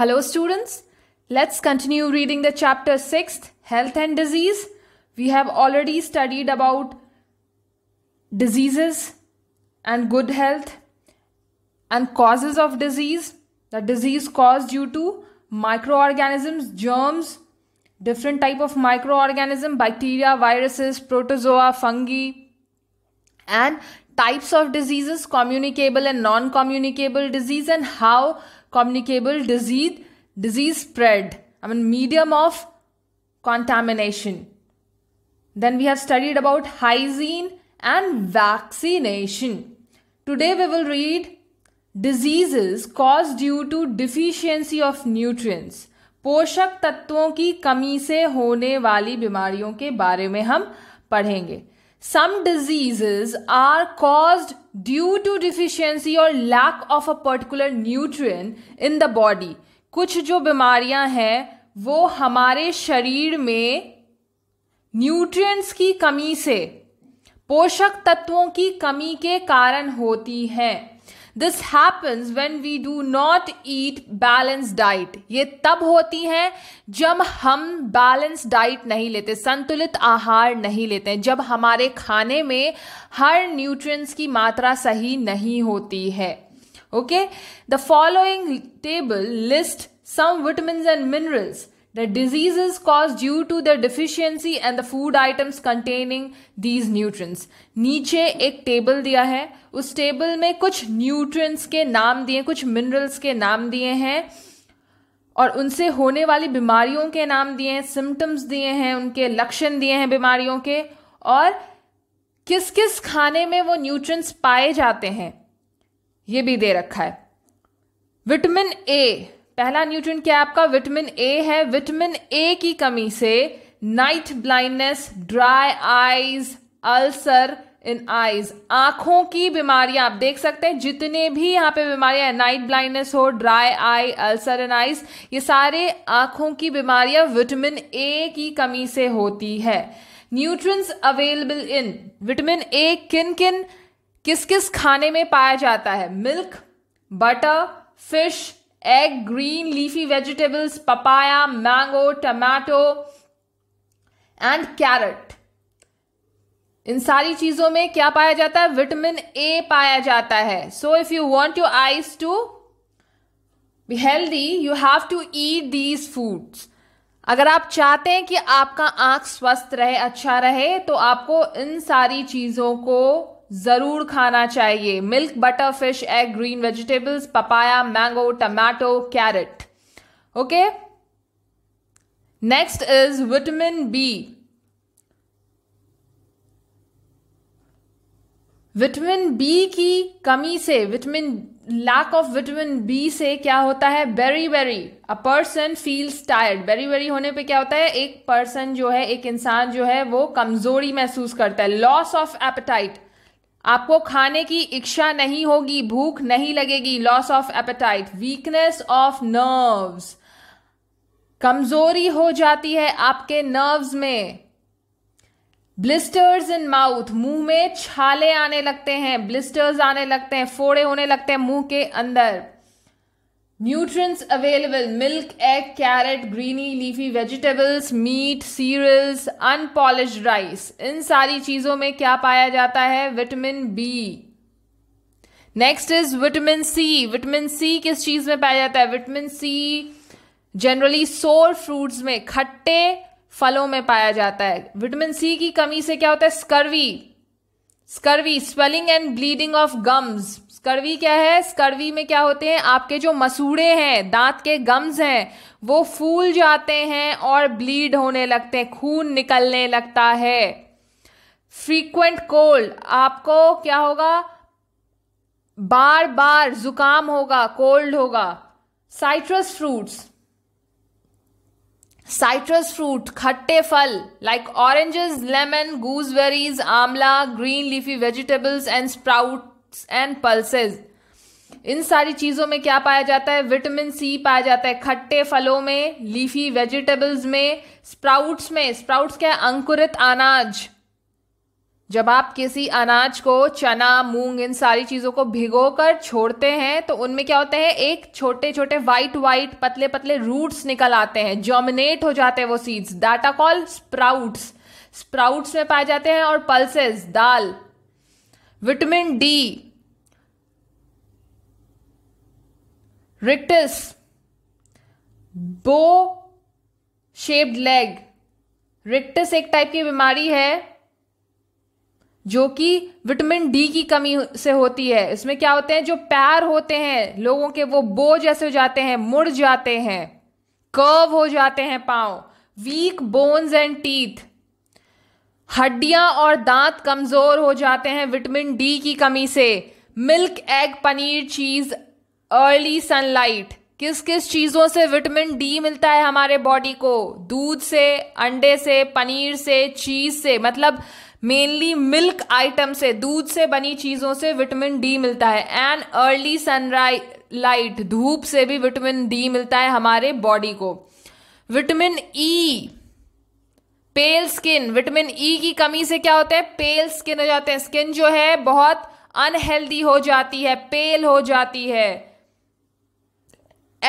Hello students, let's continue reading the chapter 6th, Health and Disease. We have already studied about diseases and good health and causes of disease, the disease caused due to microorganisms, germs, different type of microorganism, bacteria, viruses, protozoa, fungi and types of diseases, communicable and non-communicable disease and how communicable disease disease spread I mean medium of contamination then we have studied about hygiene and vaccination today we will read diseases cause due to deficiency of nutrient पोषक तत्वों की कमी से होने वाली बीमारियों के बारे में हम पढ़ेंगे some diseases are caused due to deficiency or lack of a particular nutrient in the body कुछ जो बीमारियां हैं वो हमारे शरीर में न्यूट्रिएंट्स की कमी से पोषक तत्वों की कमी के कारण होती हैं this happens when we do not eat balance diet ये तब होती हैं जब हम बैलेंस डाइट नहीं लेते संतुलित आहार नहीं लेते जब हमारे खाने में हर न्यूट्रिएंट्स की मात्रा सही नहीं होती है okay the following table list some vitamin and minerals The disease is caused due to their deficiency and the food items containing these nutrients. नीचे एक टेबल दिया है उस टेबल में कुछ nutrients के नाम दिए कुछ मिनरल्स के नाम दिए हैं और उनसे होने वाली बीमारियों के नाम दिए हैं सिम्टम्स दिए हैं उनके लक्षण दिए हैं बीमारियों के और किस किस खाने में वो न्यूट्रंस पाए जाते हैं ये भी दे रखा है विटामिन ए पहला न्यूट्रिएंट क्या है आपका विटामिन ए है विटामिन ए की कमी से night blindness dry eyes ulcer in eyes आंखों की बीमारियां आप देख सकते हैं जितने भी यहां पे बीमारियां नाइट ब्लाइंडनेस हो dry eye ulcer in eyes ये सारे आंखों की बीमारियां विटामिन ए की कमी से होती है nutrients available in vitamin A किन किन किस किस खाने में पाया जाता है milk butter fish egg green leafy vegetables papaya mango tomato and carrot इन सारी चीजों में क्या पाया जाता है विटामिन ए पाया जाता है so if you want your eyes to be healthy you have to eat these foods अगर आप चाहते हैं कि आपका आंख स्वस्थ रहे अच्छा रहे तो आपको इन सारी चीजों को ज़रूर खाना चाहिए milk butter fish egg green vegetables papaya mango tomato carrot okay next is vitamin B vitamin B की कमी से vitamin lack of vitamin B से क्या होता है very very a person feels tired very very होने पे क्या होता है एक पर्सन जो है एक इंसान जो है वो कमजोरी महसूस करता है लॉस ऑफ एपेटाइट आपको खाने की इच्छा नहीं होगी भूख नहीं लगेगी loss of appetite weakness of nerves कमजोरी हो जाती है आपके नर्व्स में ब्लिस्टर्स इन माउथ मुंह में छाले आने लगते हैं ब्लिस्टर्स आने लगते हैं फोड़े होने लगते हैं मुंह के अंदर nutrients available milk egg carrot greeny leafy vegetables meat cereals unpolish rice इन सारी चीज़ों में क्या पाया जाता है vitamin B next is vitamin C vitamin C किस चीज़ में पाया जाता है vitamin C generally sour fruits में खट्टे फलों में पाया जाता है विटामिन सी की कमी से क्या होता है scurvy scurvy swelling and bleeding of gums scurvy क्या है स्कर्वी में क्या होते हैं आपके जो मसूड़े हैं दांत के गम्स हैं वो फूल जाते हैं और ब्लीड होने लगते हैं खून निकलने लगता है फ्रीक्वेंट कोल्ड आपको क्या होगा बार बार जुकाम होगा कोल्ड होगा साइट्रस फ्रूट्स साइट्रस फ्रूट खट्टे फल like oranges lemon gooseberries amla green leafy vegetables and sprout and pulses इन सारी चीज़ों में क्या पाया जाता है विटामिन सी पाया जाता है खट्टे फलों में लीफी वेजिटेबल्स में स्प्राउट्स में स्प्राउट्स क्या है अंकुरित अनाज जब आप किसी अनाज को चना मूंग इन सारी चीज़ों को भिगोकर छोड़ते हैं तो उनमें क्या होते हैं एक छोटे छोटे वाइट वाइट पतले पतले रूट्स निकल आते हैं जॉमिनेट हो जाते हैं वो seeds that are call sprouts sprouts में पाए जाते हैं और पल्सेस दाल vitamin D rickets bow shaped leg rickets एक टाइप की बीमारी है जो कि विटामिन डी की कमी से होती है इसमें क्या होते हैं जो पैर होते हैं लोगों के वो बो जैसे हो जाते हैं मुड़ जाते हैं कर्व हो जाते हैं पाव वीक बोन्स एंड टीथ हड्डियां और दांत कमज़ोर हो जाते हैं विटामिन डी की कमी से milk egg paneer cheese early sunlight किस किस चीज़ों से विटामिन डी मिलता है हमारे बॉडी को दूध से अंडे से पनीर से चीज़ से मतलब मेनली मिल्क आइटम से दूध से बनी चीज़ों से विटामिन डी मिलता है एंड अर्ली सनराइज लाइट धूप से भी विटामिन डी मिलता है हमारे बॉडी को vitamin E e, pale skin vitamin E की कमी से क्या होता है पेल स्किन हो जाते हैं स्किन जो है बहुत अनहेल्दी हो जाती है पेल हो जाती है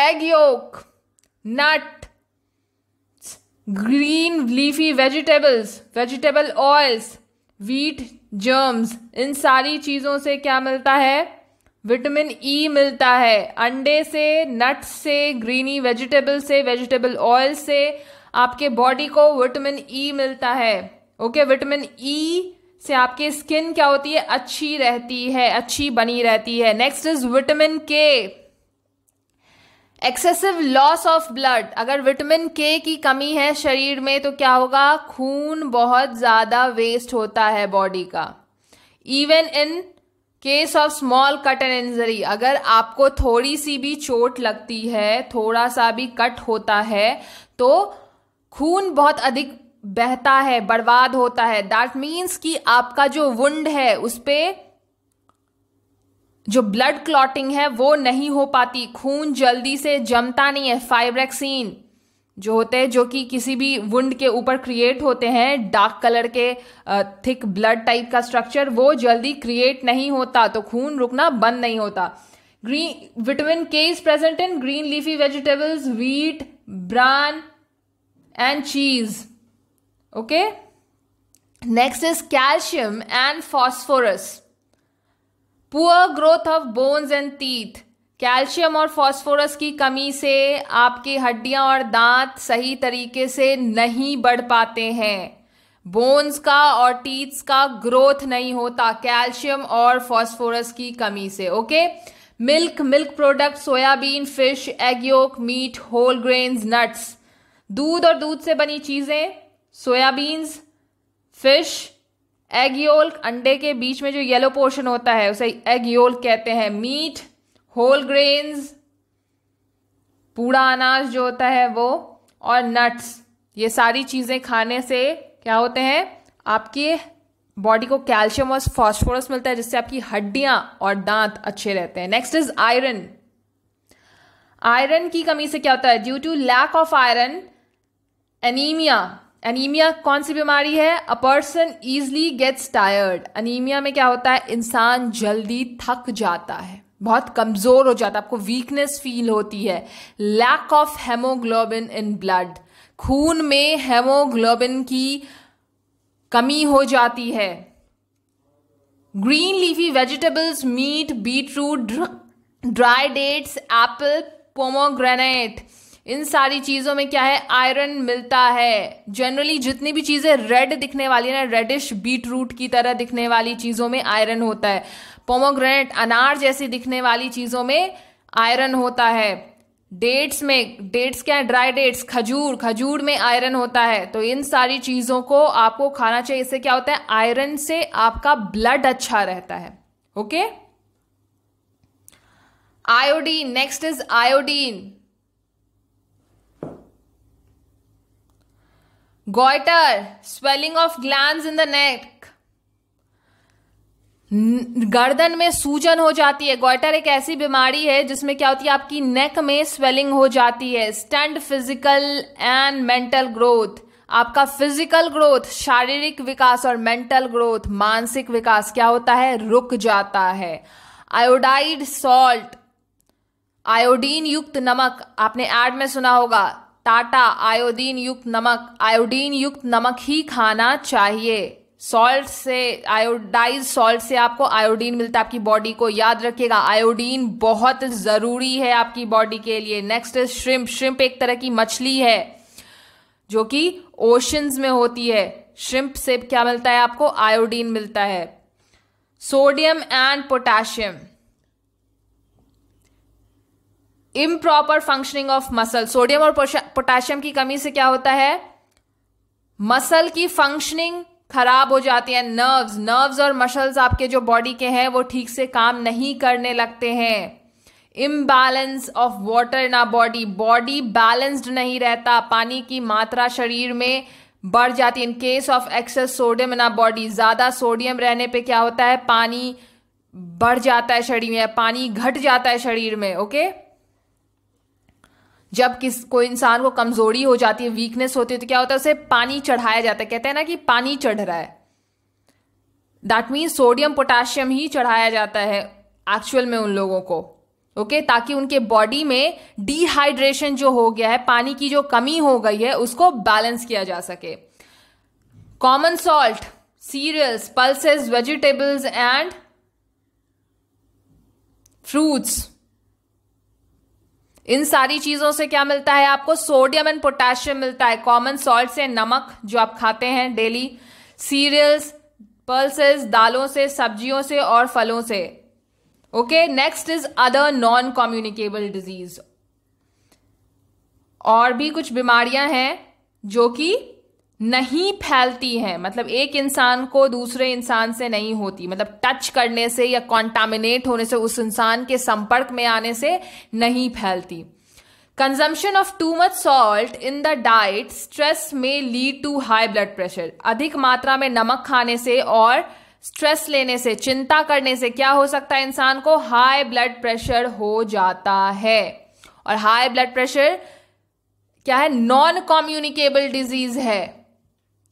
egg yolk nut green leafy vegetables vegetable oils wheat germs इन सारी चीज़ों से क्या मिलता है विटामिन ई e मिलता है अंडे से नट्स से ग्रीनी वेजिटेबल से वेजिटेबल ऑयल से आपके बॉडी को विटामिन ई e मिलता है ओके विटामिन ई से आपकी स्किन क्या होती है अच्छी रहती है अच्छी बनी रहती है next is vitamin K excessive loss of blood अगर विटामिन के की कमी है शरीर में तो क्या होगा खून बहुत ज़्यादा वेस्ट होता है बॉडी का even in case of small cut and injury अगर आपको थोड़ी सी भी चोट लगती है थोड़ा सा भी कट होता है तो खून बहुत अधिक बहता है बर्बाद होता है दैट मीन्स कि आपका जो वुंड है उस पर जो ब्लड क्लॉटिंग है वो नहीं हो पाती खून जल्दी से जमता नहीं है फाइब्रेक्सिन जो होते हैं जो कि किसी भी वुंड के ऊपर क्रिएट होते हैं डार्क कलर के थिक ब्लड टाइप का स्ट्रक्चर वो जल्दी क्रिएट नहीं होता तो खून रुकना बंद नहीं होता green vitamin K is present in green leafy vegetables wheat bran and cheese okay next is calcium and phosphorus poor growth of bones and teeth calcium और फॉस्फोरस की कमी से आपकी हड्डियां और दांत सही तरीके से नहीं बढ़ पाते हैं बोन्स का और टीथ्स का ग्रोथ नहीं होता कैल्शियम और फॉस्फोरस की कमी से okay milk milk product soybean fish egg yolk meat whole grains nuts दूध और दूध से बनी चीज़ें सोयाबीन्स फिश एग योल्क अंडे के बीच में जो येलो पोर्शन होता है उसे एग योल्क कहते हैं मीट होल ग्रेन्स पूरा अनाज जो होता है वो और नट्स ये सारी चीज़ें खाने से क्या होते हैं आपकी बॉडी को कैल्शियम और फॉस्फोरस मिलता है जिससे आपकी हड्डियाँ और दांत अच्छे रहते हैं नेक्स्ट इज आयरन आयरन की कमी से क्या होता है due to lack of iron anaemia anaemia कौन सी बीमारी है a person easily gets tired anaemia में क्या होता है इंसान जल्दी थक जाता है बहुत कमज़ोर हो जाता है आपको वीकनेस फील होती है lack of haemoglobin in blood खून में हेमोग्लोबिन की कमी हो जाती है green leafy vegetables meat beetroot dry dates apple pomegranate इन सारी चीज़ों में क्या है आयरन मिलता है जनरली जितनी भी चीज़ें रेड दिखने वाली है ना रेडिश बीट रूट की तरह दिखने वाली चीज़ों में आयरन होता है पोमोग्रेनेट अनार जैसी दिखने वाली चीज़ों में आयरन होता है डेट्स में डेट्स क्या है ड्राई डेट्स खजूर खजूर में आयरन होता है तो इन सारी चीज़ों को आपको खाना चाहिए इससे क्या होता है आयरन से आपका ब्लड अच्छा रहता है okay iodine next is iodine goitre swelling of gland in the neck गर्दन में सूजन हो जाती है गोइटर एक ऐसी बीमारी है जिसमें क्या होती है आपकी नेक में स्वेलिंग हो जाती है stunt physical and mental growth आपका फिजिकल ग्रोथ शारीरिक विकास और मेंटल ग्रोथ मानसिक विकास क्या होता है रुक जाता है आयोडाइड सॉल्ट आयोडीन युक्त नमक आपने एड में सुना होगा टाटा आयोडीन युक्त नमक आयोडीन युक्त नमक ही खाना चाहिए सॉल्ट से आयोडाइज सॉल्ट से आपको आयोडीन मिलता है आपकी बॉडी को याद रखिएगा आयोडीन बहुत ज़रूरी है आपकी बॉडी के लिए नेक्स्ट इज श्रिम्प श्रिम्प एक तरह की मछली है जो कि ओशंस में होती है श्रिम्प से क्या मिलता है आपको आयोडीन मिलता है sodium and potassium improper functioning of muscle sodium और पोटेशियम की कमी से क्या होता है मसल की फंक्शनिंग खराब हो जाती है नर्व्स नर्व्स और मसल्स आपके जो बॉडी के हैं वो ठीक से काम नहीं करने लगते हैं imbalance of water in our body body balanced नहीं रहता पानी की मात्रा शरीर में बढ़ जाती है in case of excess sodium in our body ज़्यादा सोडियम रहने पे क्या होता है पानी बढ़ जाता है शरीर में पानी घट जाता है शरीर में ओके okay? जब किस कोई इंसान को कमजोरी हो जाती है वीकनेस होती है तो क्या होता है उसे पानी चढ़ाया जाता है कहते हैं ना कि पानी चढ़ रहा है दैट मीन्स सोडियम पोटाशियम ही चढ़ाया जाता है एक्चुअल में उन लोगों को ओके okay? ताकि उनके बॉडी में डिहाइड्रेशन जो हो गया है पानी की जो कमी हो गई है उसको बैलेंस किया जा सके common salt cereals pulses vegetables and fruits इन सारी चीज़ों से क्या मिलता है आपको सोडियम एंड पोटेशियम मिलता है कॉमन सॉल्ट से नमक जो आप खाते हैं डेली सीरियल्स पल्सेस दालों से सब्जियों से और फलों से okay next is other non communicable disease और भी कुछ बीमारियां हैं जो कि नहीं फैलती हैं मतलब एक इंसान को दूसरे इंसान से नहीं होती मतलब टच करने से या कॉन्टामिनेट होने से उस इंसान के संपर्क में आने से नहीं फैलती consumption of too much salt in the diet stress में lead to high blood pressure अधिक मात्रा में नमक खाने से और स्ट्रेस लेने से चिंता करने से क्या हो सकता है इंसान को हाई ब्लड प्रेशर हो जाता है और हाई ब्लड प्रेशर क्या है नॉन कम्युनिकेबल डिजीज है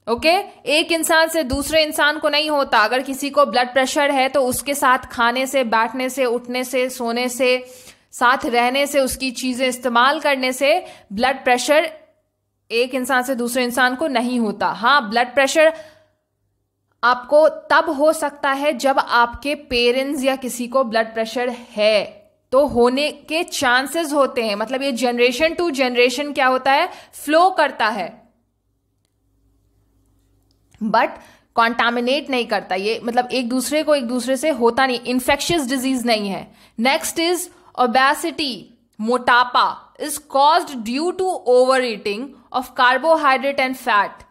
ओके एक इंसान से दूसरे इंसान को नहीं होता अगर किसी को ब्लड प्रेशर है तो उसके साथ खाने से बैठने से उठने से सोने से साथ रहने से उसकी चीज़ें इस्तेमाल करने से ब्लड प्रेशर एक इंसान से दूसरे इंसान को नहीं होता हाँ ब्लड प्रेशर आपको तब हो सकता है जब आपके पेरेंट्स या किसी को ब्लड प्रेशर है तो होने के चांसेस होते हैं मतलब ये जनरेशन टू जनरेशन क्या होता है फ्लो करता है बट कॉन्टामिनेट नहीं करता ये मतलब एक दूसरे को एक दूसरे से होता नहीं इन्फेक्शियस डिजीज नहीं है नेक्स्ट इज ओबेसिटी मोटापा is cause due to over eating of carbohydrate and fat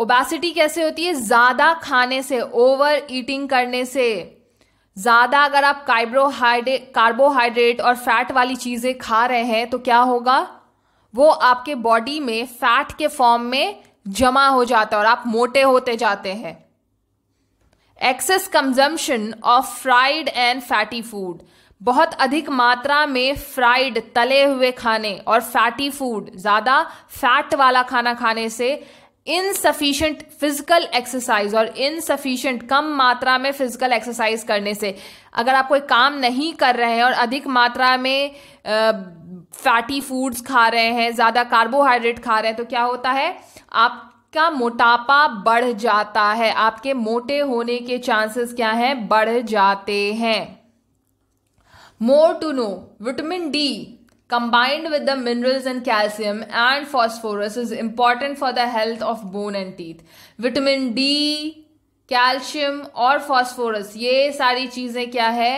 obesity कैसे होती है ज़्यादा खाने से ओवर ईटिंग करने से ज़्यादा अगर आप कार्बोहाइड्रेट कार्बोहाइड्रेट और फैट वाली चीज़ें खा रहे हैं तो क्या होगा वो आपके बॉडी में फैट के फॉर्म में जमा हो जाता है और आप मोटे होते जाते हैं excess consumption of fried and fatty food बहुत अधिक मात्रा में फ्राइड तले हुए खाने और फैटी फूड ज़्यादा फैट वाला खाना खाने से इनसफिशियंट फिजिकल एक्सरसाइज और इनसफिशियंट कम मात्रा में फिजिकल एक्सरसाइज करने से अगर आप कोई काम नहीं कर रहे हैं और अधिक मात्रा में फैटी फूड्स खा रहे हैं ज़्यादा कार्बोहाइड्रेट खा रहे हैं तो क्या होता है आपका मोटापा बढ़ जाता है आपके मोटे होने के चांसेस क्या हैं बढ़ जाते हैं more to know vitamin D combined with the minerals and calcium and phosphorus is important for the health of bone and teeth vitamin D calcium और फॉस्फोरस ये सारी चीजें क्या है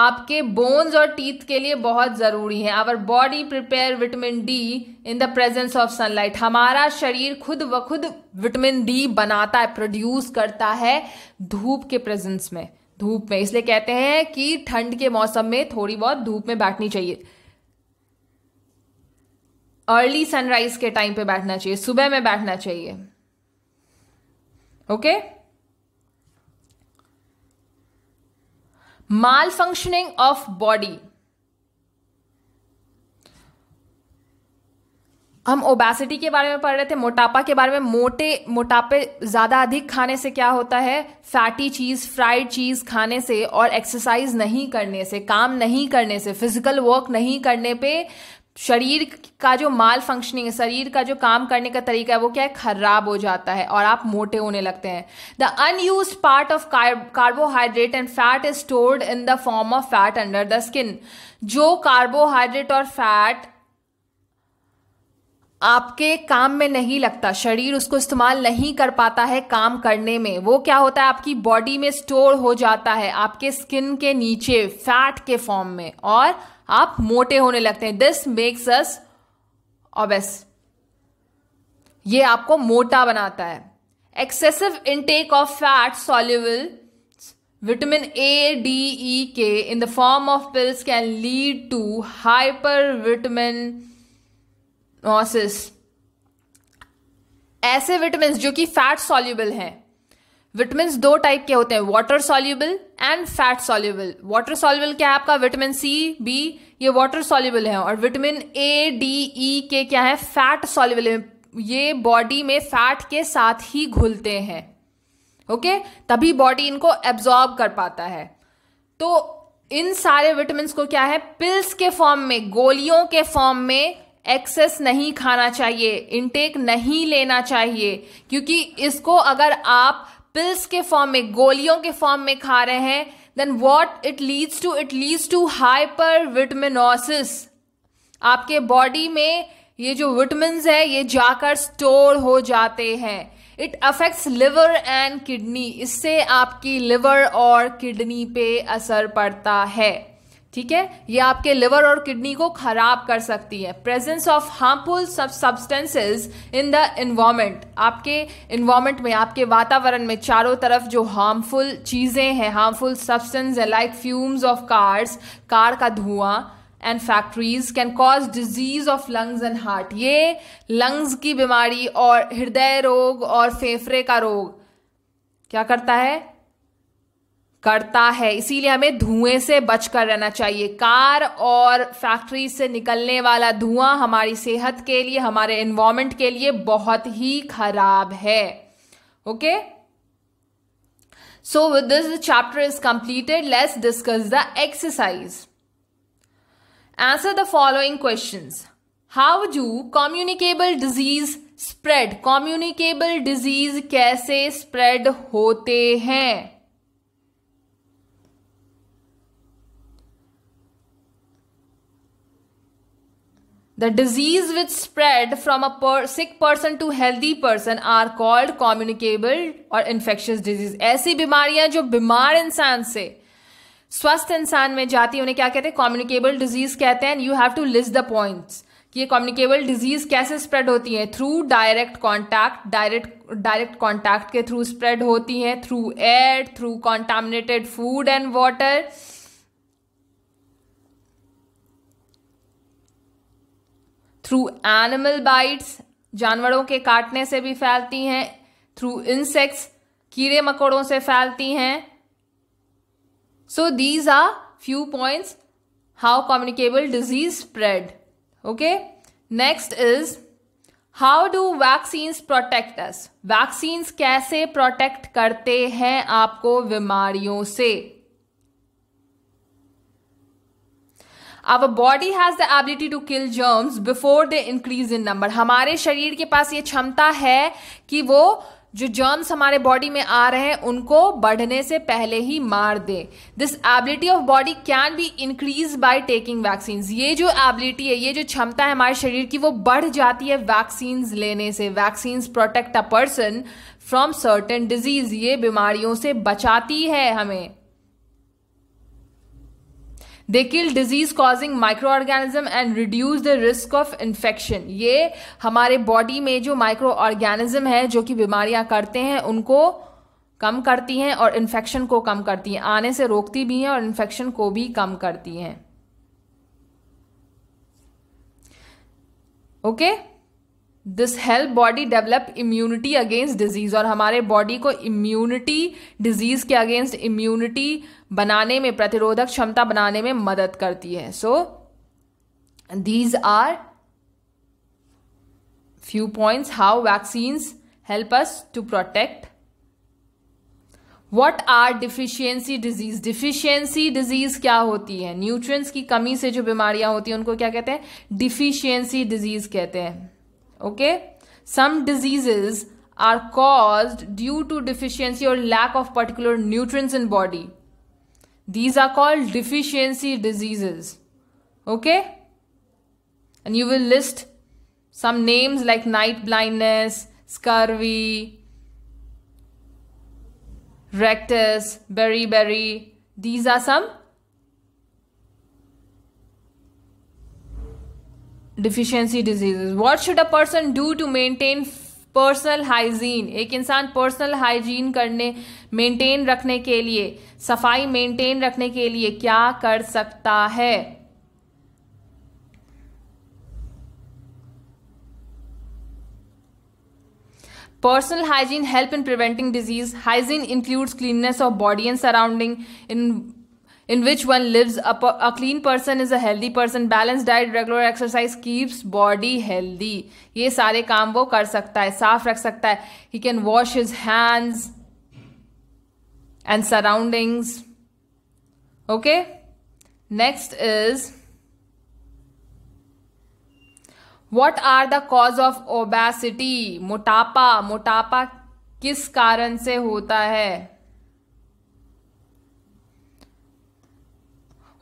आपके बोन्स और टीथ के लिए बहुत ज़रूरी है our body prepare vitamin D in the presence of sunlight हमारा शरीर खुद व खुद विटामिन डी बनाता है प्रोड्यूस करता है धूप के प्रेजेंस में धूप में इसलिए कहते हैं कि ठंड के मौसम में थोड़ी बहुत धूप में बैठनी चाहिए अर्ली सनराइज के टाइम पे बैठना चाहिए सुबह में बैठना चाहिए okay okay? Malfunctioning of body हम ओबेसिटी के बारे में पढ़ रहे थे मोटापा के बारे में मोटे मोटापे ज़्यादा अधिक खाने से क्या होता है फैटी चीज़ फ्राइड चीज़ खाने से और एक्सरसाइज नहीं करने से काम नहीं करने से फिजिकल वर्क नहीं करने पे शरीर का जो माल फंक्शनिंग है शरीर का जो काम करने का तरीका है वो क्या है खराब हो जाता है और आप मोटे होने लगते हैं the unused part of carbohydrate and fat is stored in the form of fat under the skin जो कार्बोहाइड्रेट और फैट आपके काम में नहीं लगता शरीर उसको इस्तेमाल नहीं कर पाता है काम करने में वो क्या होता है आपकी बॉडी में स्टोर हो जाता है आपके स्किन के नीचे फैट के फॉर्म में और आप मोटे होने लगते हैं दिस मेक्स अस ओबेस ये आपको मोटा बनाता है excessive intake of fat soluble A D E K in the form of pills can lead to hypervitaminosis ऐसे विटामिन जो कि फैट सॉल्यूबल हैं विटामिन दो टाइप के होते हैं water soluble and fat soluble water soluble क्या है आपका विटामिन सी बी ये वाटर सॉल्यूबल है और vitamin A D E K क्या है फैट सॉल्यूबल ये बॉडी में फैट के साथ ही घुलते हैं ओके okay? तभी बॉडी इनको एब्जॉर्ब कर पाता है तो इन सारे विटामिन को क्या है पिल्स के फॉर्म में गोलियों के फॉर्म में एक्सेस नहीं खाना चाहिए इनटेक नहीं लेना चाहिए क्योंकि इसको अगर आप पिल्स के फॉर्म में गोलियों के फॉर्म में खा रहे हैं then what it leads to it leads to hypervitaminosis आपके बॉडी में ये जो विटमिन है ये जाकर स्टोर हो जाते हैं it affects liver and kidney इससे आपकी लिवर और किडनी पे असर पड़ता है ठीक है ये आपके लिवर और किडनी को खराब कर सकती है presence of harmful substances in the environment आपके इन्वामेंट में आपके वातावरण में चारों तरफ जो हार्मफुल चीज़ें हैं हार्मफुल सब्सटेंस है like fumes of cars car का धुआं and factories can cause disease of lungs and heart ये लंग्स की बीमारी और हृदय रोग और फेफड़े का रोग क्या करता है करता है इसीलिए हमें धुएं से बचकर रहना चाहिए कार और फैक्ट्री से निकलने वाला धुआं हमारी सेहत के लिए हमारे इन्वामेंट के लिए बहुत ही खराब है okay so with this chapter is completed let's discuss the exercise answer the following question how do communicable disease spread communicable disease कैसे स्प्रेड होते हैं the disease which spread from a per, sick person to healthy person are called और infectious disease ऐसी बीमारियां जो बीमार इंसान से स्वस्थ इंसान में जाती उन्हें क्या कहते हैं कॉम्युनिकेबल डिजीज कहते हैं you have to list the points कि ये कम्युनिकेबल डिजीज कैसे स्प्रेड होती है through direct contact direct direct contact के थ्रू स्प्रेड होती है through air through contaminated food and water through animal bites जानवरों के काटने से भी फैलती हैं थ्रू इंसेक्ट्स कीड़े मकोड़ों से फैलती हैं so these are few points how communicable disease spread okay next is how do vaccines protect us vaccines कैसे प्रोटेक्ट करते हैं आपको बीमारियों से our body has the ability to kill germs before the increase in number हमारे शरीर के पास ये क्षमता है कि वो जो जर्म्स हमारे बॉडी में आ रहे हैं उनको बढ़ने से पहले ही मार दे this ability of body can be increase by taking vaccines ये जो एबिलिटी है ये जो क्षमता है हमारे शरीर की वो बढ़ जाती है वैक्सीन्स लेने से vaccines protect a person from certain disease ये बीमारियों से बचाती है हमें they kill disease causing micro organism and reduce the risk of infection ये हमारे बॉडी में जो माइक्रो ऑर्गेनिज्म है जो कि बीमारियां करते हैं उनको कम करती हैं और इन्फेक्शन को कम करती हैं आने से रोकती भी हैं और इन्फेक्शन को भी कम करती हैं okay okay? This help body develop immunity against disease और हमारे बॉडी को इम्यूनिटी डिजीज़ के अगेंस्ट इम्यूनिटी बनाने में प्रतिरोधक क्षमता बनाने में मदद करती है so these are few point how vaccines help us to protect what are deficiency disease deficiency disease क्या होती है न्यूट्रिय की कमी से जो बीमारियां होती हैं उनको क्या कहते हैं डिफिशियंसी डिजीज कहते हैं okay some diseases are caused due to deficiency or lack of particular nutrients in body these are called deficiency diseases okay and you will list some names like night blindness scurvy rectus beriberi these are some deficiency diseases what should a person do to maintain personal hygiene एक इंसान personal hygiene करने maintain रखने के लिए सफाई maintain रखने के लिए क्या कर सकता है Personal hygiene help in preventing disease. Hygiene includes cleanliness of body and surrounding in in which one lives. A, a clean person is a healthy person. Balanced diet, regular exercise keeps body healthy. ये सारे काम वो कर सकता है साफ रख सकता है He can wash his hands and surroundings. Okay. Next is what are the cause of obesity? मोटापा मोटापा किस कारण से होता है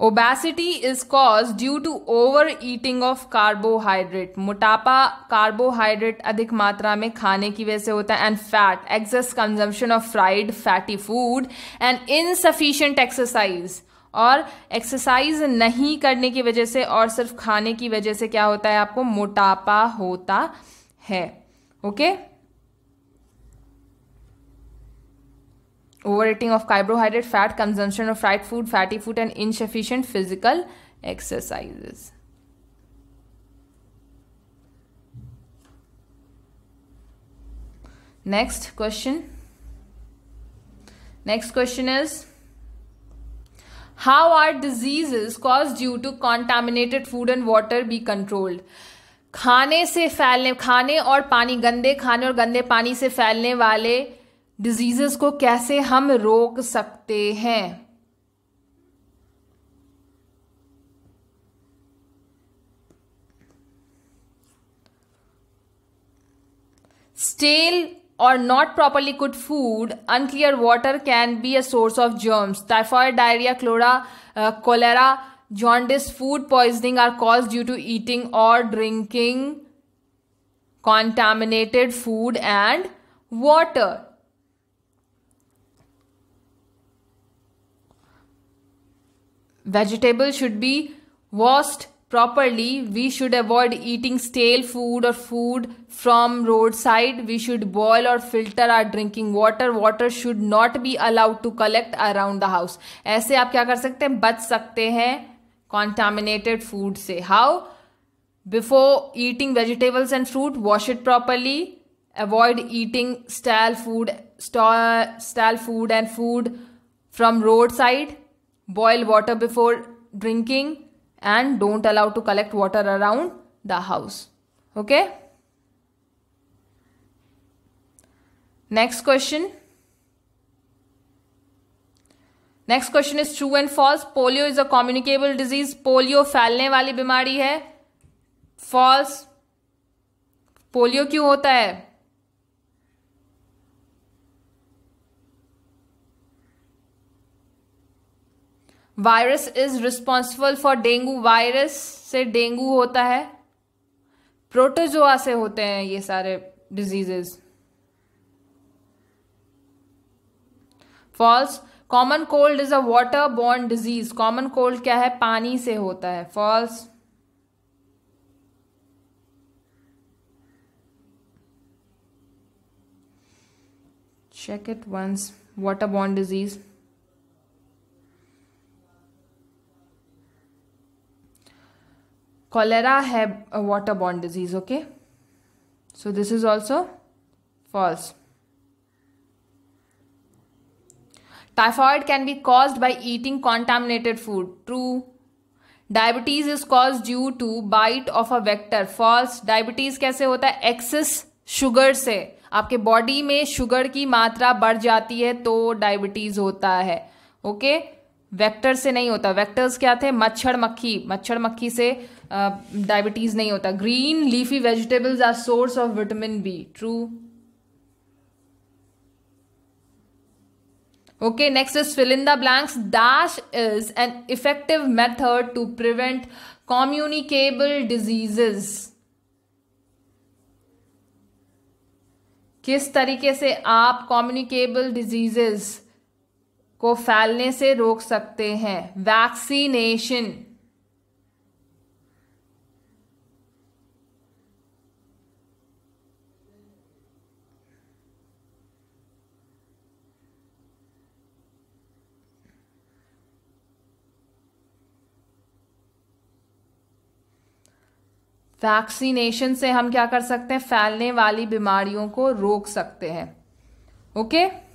obesity is cause due to over eating of carbohydrate मोटापा कार्बोहाइड्रेट अधिक मात्रा में खाने की वजह से होता है and fat excess consumption of fried fatty food and insufficient exercise और एक्सरसाइज नहीं करने की वजह से और सिर्फ खाने की वजह से क्या होता है आपको मोटापा होता है okay okay? Over eating of carbohydrate fat consumption of fried food fatty food and insufficient physical exercises next question next question is how are disease cause due to contaminated food and water be controlled खाने से फैलने खाने और पानी गंदे खाने और गंदे पानी से फैलने वाले डिजीजेस को कैसे हम रोक सकते हैं स्टेल और not properly cooked food unclear water can be a source of germs typhoid diarrhoea cholera cholera jaundice food poisoning are cause due to eating और drinking contaminated food and water Vegetables should be washed properly. We should avoid eating stale food or food from roadside. We should boil or filter our drinking water. Water should not be allowed to collect around the house. ऐसे आप क्या कर सकते हैं बच सकते हैं contaminated food से How? Before eating vegetables and fruit, wash it properly. Avoid eating stale food, stale food and food from roadside boil water before drinking and don't allow to collect water around the house okay next question next question is true and false polio is a communicable disease polio फैलने वाली बीमारी है false polio क्यों होता है virus is responsible for dengue virus से dengue होता है प्रोटोजोआ से होते हैं ये सारे diseases false common cold is a water borne disease common cold क्या है पानी से होता है false check it once water borne disease cholera है a waterborne disease okay so this is also false typhoid can be caused by eating contaminated food true diabetes is caused due to bite of a vector false diabetes kaise hota hai excess sugar se आपके body में sugar की मात्रा बढ़ जाती है तो diabetes होता है ओके okay? वेक्टर से नहीं होता वेक्टर्स क्या थे मच्छर मक्खी मच्छर मक्खी से डायबिटीज़ नहीं होता green leafy vegetables are source of vitamin B true okay next is fill in the blanks dash is an effective method to prevent communicable किस तरीके से आप कॉम्युनिकेबल डिजीजेस को फैलने से रोक सकते हैं वैक्सीनेशन वैक्सीनेशन से हम क्या कर सकते हैं फैलने वाली बीमारियों को रोक सकते हैं okay okay?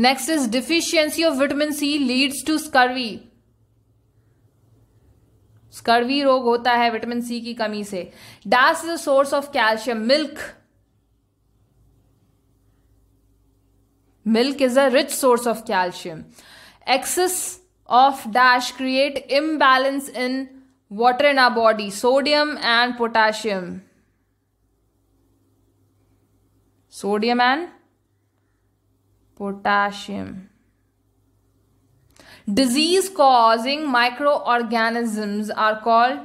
Next is deficiency of vitamin C leads to scurvy scurvy रोग होता है विटामिन सी की कमी से dash is a source of calcium milk milk is a rich source of calcium excess of dash create imbalance in water in our body sodium and potassium sodium and potassium disease causing micro organisms are called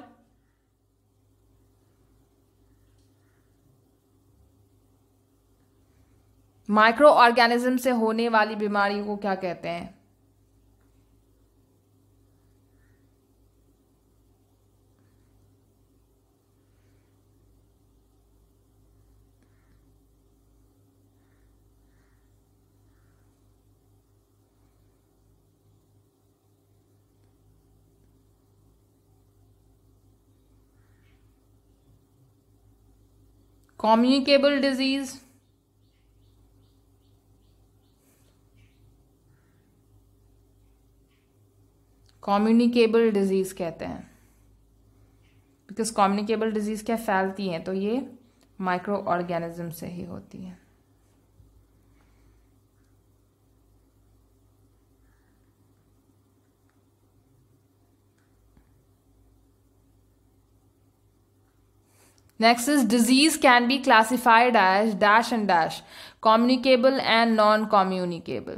micro organism से होने वाली बीमारियों को क्या कहते हैं communicable disease communicable disease कहते हैं बिकॉज कॉम्युनिकेबल डिजीज़ क्या फैलती हैं तो ये माइक्रो ऑर्गेनिज्म से ही होती है Next is disease can be classified as dash and dash communicable and non communicable.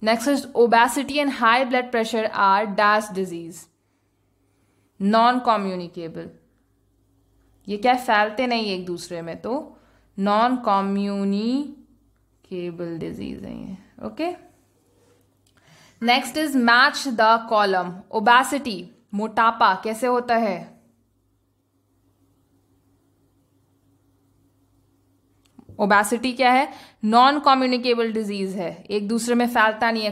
Next is obesity and high blood pressure are dash disease non communicable. ये क्या फैलते नहीं एक दूसरे में तो नॉन कॉम्युनिकेबल डिजीज है ये okay next is match the column obesity मोटापा कैसे होता है ओबेसिटी क्या है नॉन कॉम्युनिकेबल डिजीज है एक दूसरे में फैलता नहीं है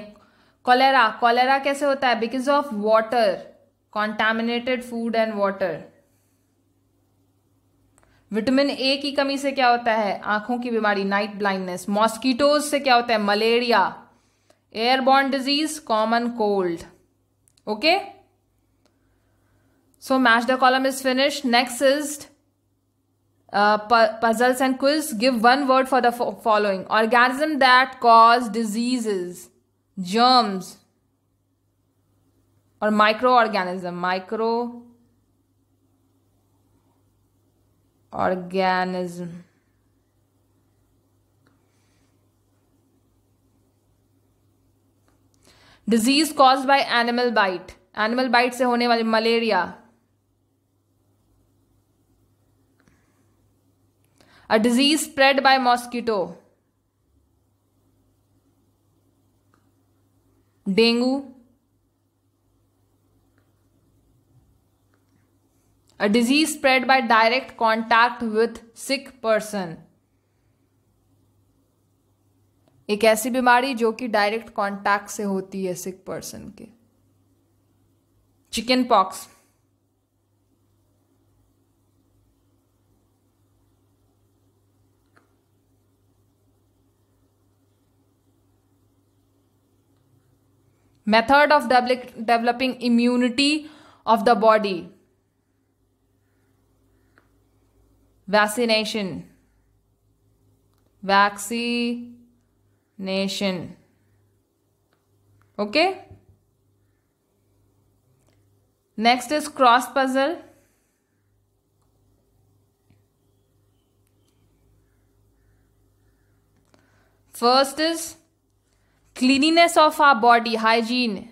कॉलेरा कॉलेरा कैसे होता है because of water contaminated food and water vitamin A की कमी से क्या होता है आंखों की बीमारी नाइट ब्लाइंडनेस मॉस्किटोज से क्या होता है malaria airborne disease common cold okay so match the column is finish next is puzzles and quiz give one word for the following organism that cause diseases germs और micro organism micro organism disease cause by animal bite animal bite से होने वाली malaria a disease spread by mosquito dengue a disease spread by direct contact with sick person एक ऐसी बीमारी जो कि direct contact से होती है सिक पर्सन के chicken pox method of developing immunity of the body vaccination vaccination okay next is cross puzzle first is cleanliness of our body hygiene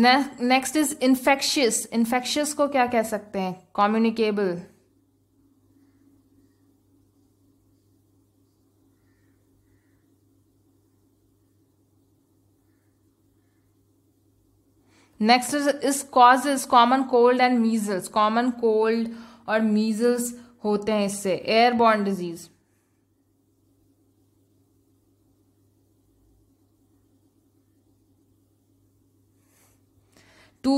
next is infectious infectious को क्या कह सकते हैं communicable next is cause is common cold and measles common cold और measles होते हैं इससे airborne disease two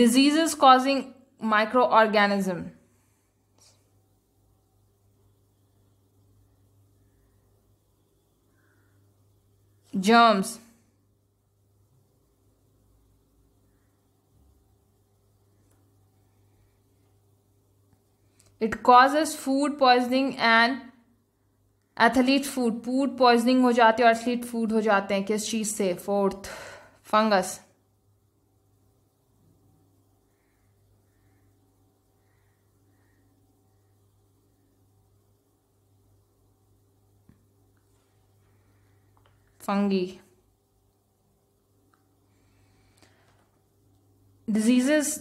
diseases causing micro organism germs it causes food poisoning and athlete food food poisoning हो जाती है और एथलीट फूड हो जाते हैं किस चीज से fourth fungus fungi diseases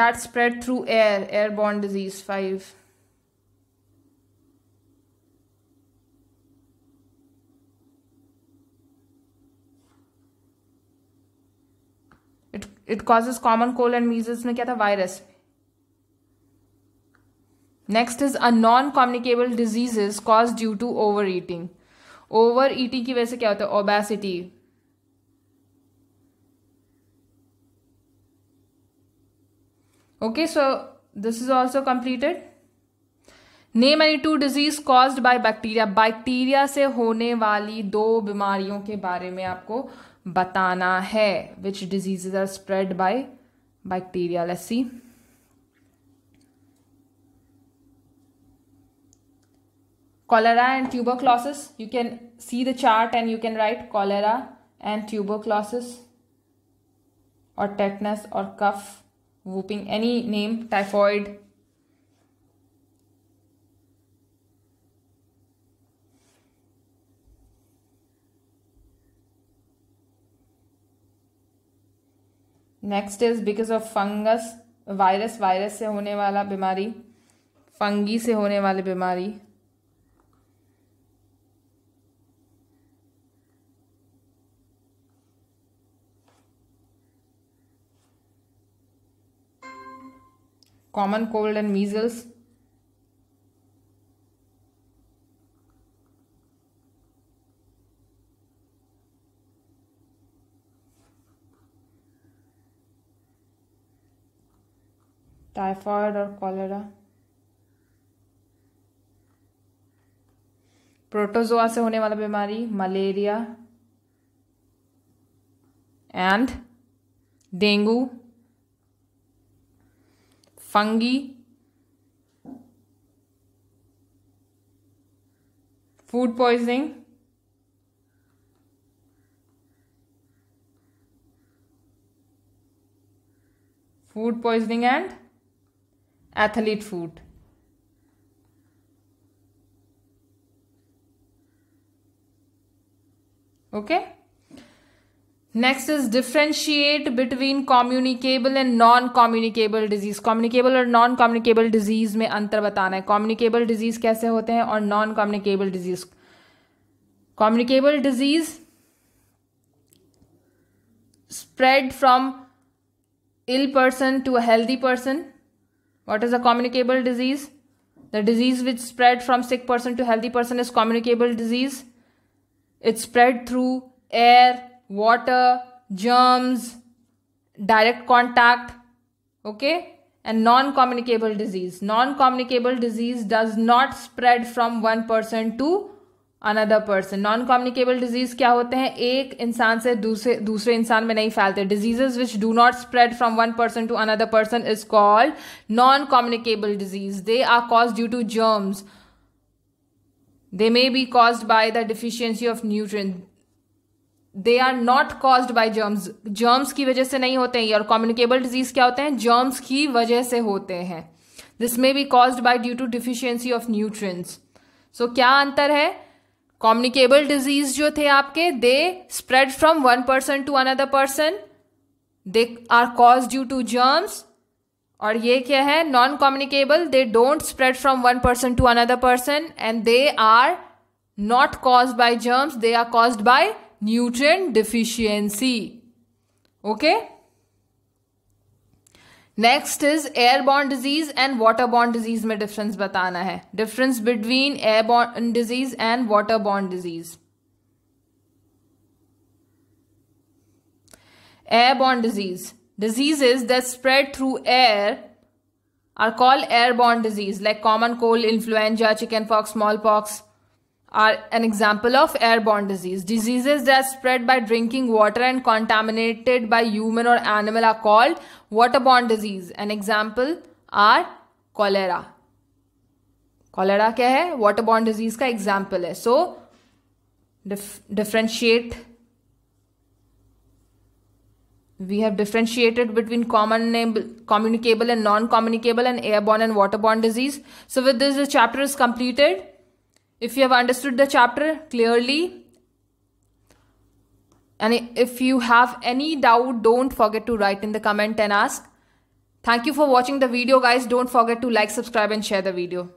that spread through air airborne disease 5 it it causes common cold and measles mein kya tha virus next is a non communicable diseases caused due to overeating overeating की वजह से क्या होता है obesity okay so this is also completed name any two disease caused by bacteria bacteria से होने वाली दो बीमारियों के बारे में आपको बताना है which diseases are spread by bacteria लेसी cholera and tuberculosis you can see the chart and you can write cholera and tuberculosis or tetanus or cough whooping any name typhoid next is because of fungus virus virus से होने वाला बीमारी fungi से होने वाली बीमारी common cold and measles टाइफॉयड और cholera protozoa से होने वाला बीमारी malaria and dengue fungi, food poisoning, food poisoning and athlete food. Okay. Next is differentiate between communicable and non communicable disease communicable और नॉन कॉम्युनिकेबल डिजीज में अंतर बताना है कॉम्युनिकेबल डिजीज कैसे होते हैं और non communicable disease communicable disease spread from ill person to a healthy person what is a communicable disease the disease which spread from sick person to healthy person is communicable disease it's spread through air water, germs, direct contact, okay, and non-communicable disease. Non-communicable disease does not spread from one person to another person non communicable disease क्या होते हैं एक इंसान से दूसरे दूसरे इंसान में नहीं फैलते diseases which do not spread from one person to another person is called non communicable disease they are cause due to germs they may be cause by the deficiency of nutrient they are not caused by germs germs की वजह से नहीं होते हैं और communicable disease क्या होते हैं जर्म्स की वजह से होते हैं this may be caused by due to deficiency of nutrients so क्या अंतर है कॉम्युनिकेबल डिजीज जो थे आपके they spread from one person to another person they are cause due to germs और ये क्या है non communicable they don't spread from one person to another person and they are not cause by germs they are cause by nutrient deficiency. Okay. Next is airborne disease and waterborne disease. में difference बताना है Difference between airborne disease and waterborne disease. airborne disease diseases that spread through air are called airborne disease like common cold influenza chickenpox smallpox are an example of airborne disease. Diseases that spread by drinking water and contaminated by human or animal are called waterborne disease. An example are cholera. Cholera क्या Waterborne disease का example So dif differentiate we have differentiated between common name communicable and non-communicable and airborne and waterborne disease. So with this, the chapter is completed if you have understood the chapter clearly and if you have any doubt don't forget to write in the comment and ask thank you for watching the video guys don't forget to like subscribe and share the video